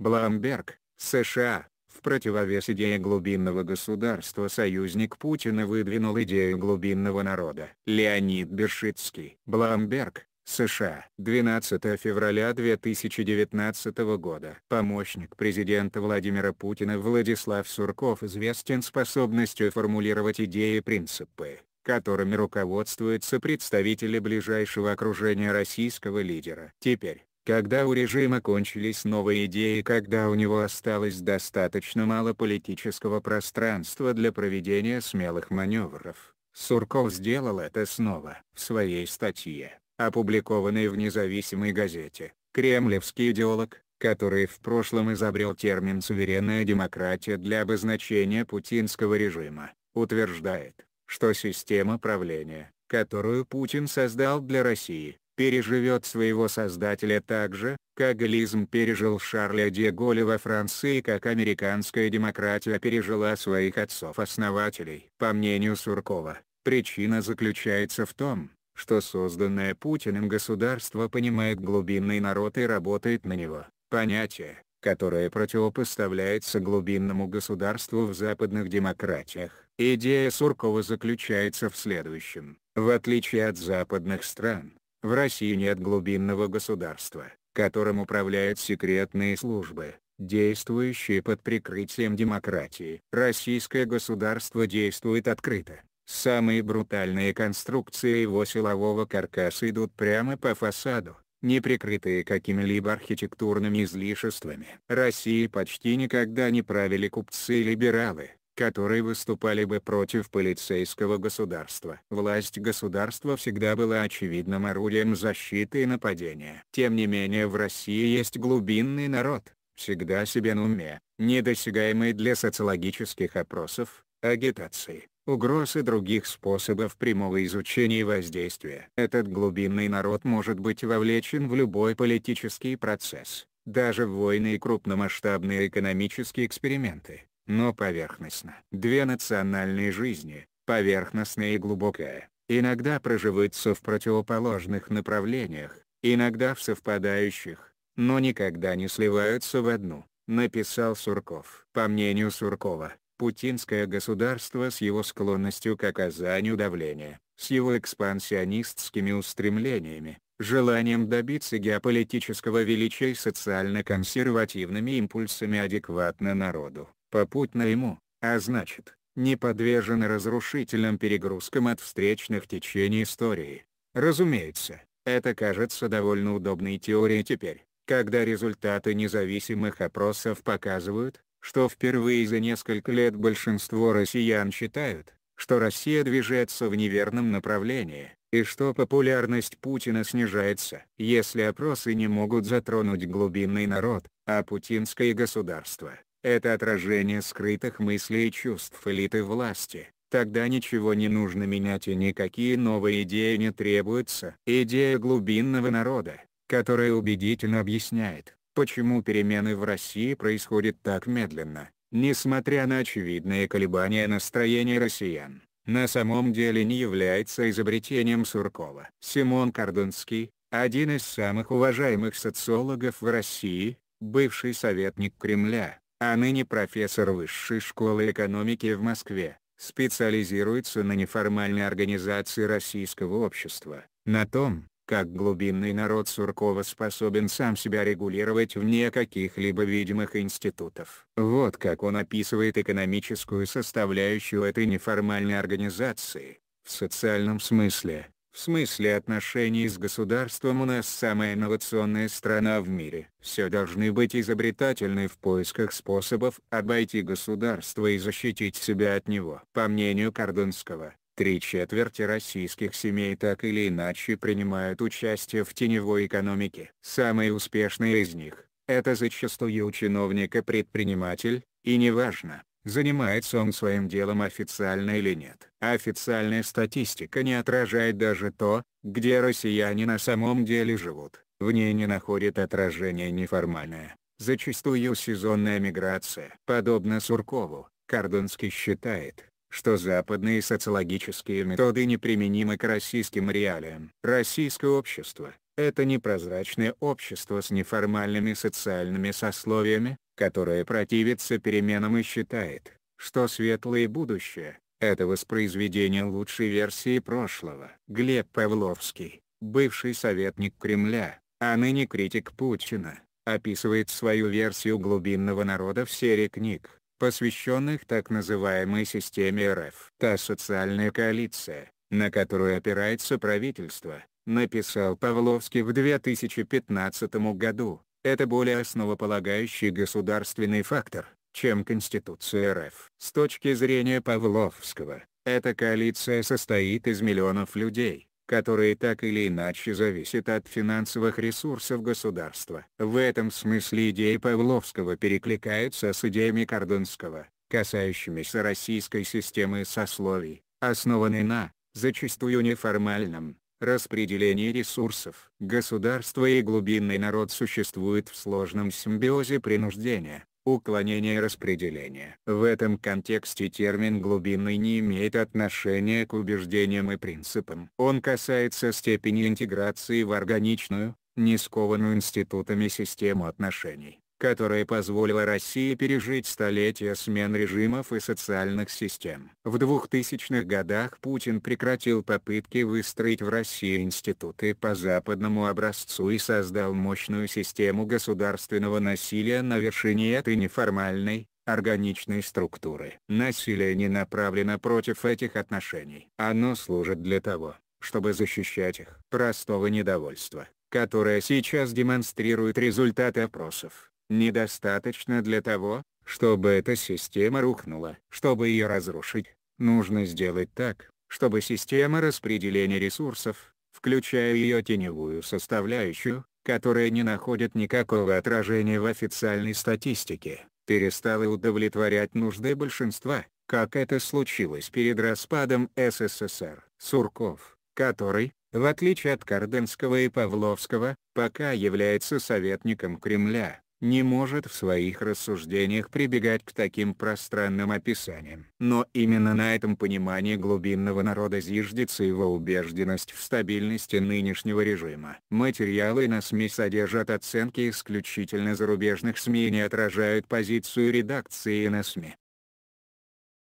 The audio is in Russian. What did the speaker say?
Бламберг, США, в противовес идее глубинного государства союзник Путина выдвинул идею глубинного народа. Леонид Бершицкий. Бламберг, США. 12 февраля 2019 года. Помощник президента Владимира Путина Владислав Сурков известен способностью формулировать идеи и принципы, которыми руководствуются представители ближайшего окружения российского лидера. Теперь, когда у режима кончились новые идеи и когда у него осталось достаточно мало политического пространства для проведения смелых маневров, Сурков сделал это снова. В своей статье, опубликованной в независимой газете, кремлевский идеолог, который в прошлом изобрел термин «суверенная демократия» для обозначения путинского режима, утверждает, что система правления, которую Путин создал для России, переживет своего создателя так же, как галлизм пережил Шарля де Голля во Франции как американская демократия пережила своих отцов-основателей. По мнению Суркова, причина заключается в том, что созданное Путиным государство понимает глубинный народ и работает на него. Понятие, которое противопоставляется глубинному государству в западных демократиях. Идея Суркова заключается в следующем. В отличие от западных стран, в России нет глубинного государства, которым управляют секретные службы, действующие под прикрытием демократии. Российское государство действует открыто. Самые брутальные конструкции его силового каркаса идут прямо по фасаду, не прикрытые какими-либо архитектурными излишествами. России почти никогда не правили купцы и либералы которые выступали бы против полицейского государства. Власть государства всегда была очевидным орудием защиты и нападения. Тем не менее в России есть глубинный народ, всегда себе на уме, недосягаемый для социологических опросов, агитации, угроз и других способов прямого изучения и воздействия. Этот глубинный народ может быть вовлечен в любой политический процесс, даже в войны и крупномасштабные экономические эксперименты но поверхностно. Две национальные жизни, поверхностная и глубокая, иногда проживаются в противоположных направлениях, иногда в совпадающих, но никогда не сливаются в одну, написал Сурков. По мнению Суркова, путинское государство с его склонностью к оказанию давления, с его экспансионистскими устремлениями, желанием добиться геополитического величия и социально-консервативными импульсами адекватно народу, попутно ему, а значит, не подвержены разрушительным перегрузкам от встречных течений истории. Разумеется, это кажется довольно удобной теорией теперь, когда результаты независимых опросов показывают, что впервые за несколько лет большинство россиян считают, что Россия движется в неверном направлении, и что популярность Путина снижается. Если опросы не могут затронуть глубинный народ, а путинское государство — это отражение скрытых мыслей и чувств элиты власти. Тогда ничего не нужно менять и никакие новые идеи не требуются. Идея глубинного народа, которая убедительно объясняет, почему перемены в России происходят так медленно, несмотря на очевидные колебания настроения россиян, на самом деле не является изобретением Суркова. Симон Кардонский, один из самых уважаемых социологов в России, бывший советник Кремля, а ныне профессор Высшей школы экономики в Москве, специализируется на неформальной организации российского общества, на том, как глубинный народ Суркова способен сам себя регулировать вне каких-либо видимых институтов. Вот как он описывает экономическую составляющую этой неформальной организации, в социальном смысле, в смысле отношений с государством у нас самая инновационная страна в мире. Все должны быть изобретательны в поисках способов обойти государство и защитить себя от него. По мнению Кардонского. три четверти российских семей так или иначе принимают участие в теневой экономике. Самые успешные из них – это зачастую чиновник и предприниматель, и неважно, занимается он своим делом официально или нет. Официальная статистика не отражает даже то, где россияне на самом деле живут. В ней не находит отражения неформальная, зачастую сезонная миграция. Подобно Суркову, Кардонский считает, что западные социологические методы неприменимы к российским реалиям. Российское общество – это непрозрачное общество с неформальными социальными сословиями, которая противится переменам и считает, что светлое будущее – это воспроизведение лучшей версии прошлого. Глеб Павловский, бывший советник Кремля, а ныне критик Путина, описывает свою версию глубинного народа в серии книг, посвященных так называемой системе РФ. Та социальная коалиция, на которую опирается правительство, написал Павловский в 2015 году, это более основополагающий государственный фактор, чем Конституция РФ. С точки зрения Павловского, эта коалиция состоит из миллионов людей, которые так или иначе зависят от финансовых ресурсов государства. В этом смысле идеи Павловского перекликаются с идеями Кордонского, касающимися российской системы сословий, основанной на, зачастую неформальном, Распределение ресурсов. Государство и глубинный народ существуют в сложном симбиозе принуждения, уклонения и распределения. В этом контексте термин «глубинный» не имеет отношения к убеждениям и принципам. Он касается степени интеграции в органичную, не скованную институтами систему отношений которое позволило России пережить столетия смен режимов и социальных систем. В 2000-х годах Путин прекратил попытки выстроить в России институты по западному образцу и создал мощную систему государственного насилия на вершине этой неформальной, органичной структуры. Насилие не направлено против этих отношений. Оно служит для того, чтобы защищать их. Простого недовольства, которое сейчас демонстрирует результаты опросов недостаточно для того, чтобы эта система рухнула. Чтобы ее разрушить, нужно сделать так, чтобы система распределения ресурсов, включая ее теневую составляющую, которая не находит никакого отражения в официальной статистике, перестала удовлетворять нужды большинства, как это случилось перед распадом СССР. Сурков, который, в отличие от Карденского и Павловского, пока является советником Кремля, не может в своих рассуждениях прибегать к таким пространным описаниям. Но именно на этом понимании глубинного народа зиждется его убежденность в стабильности нынешнего режима. Материалы на СМИ содержат оценки исключительно зарубежных СМИ и не отражают позицию редакции на СМИ.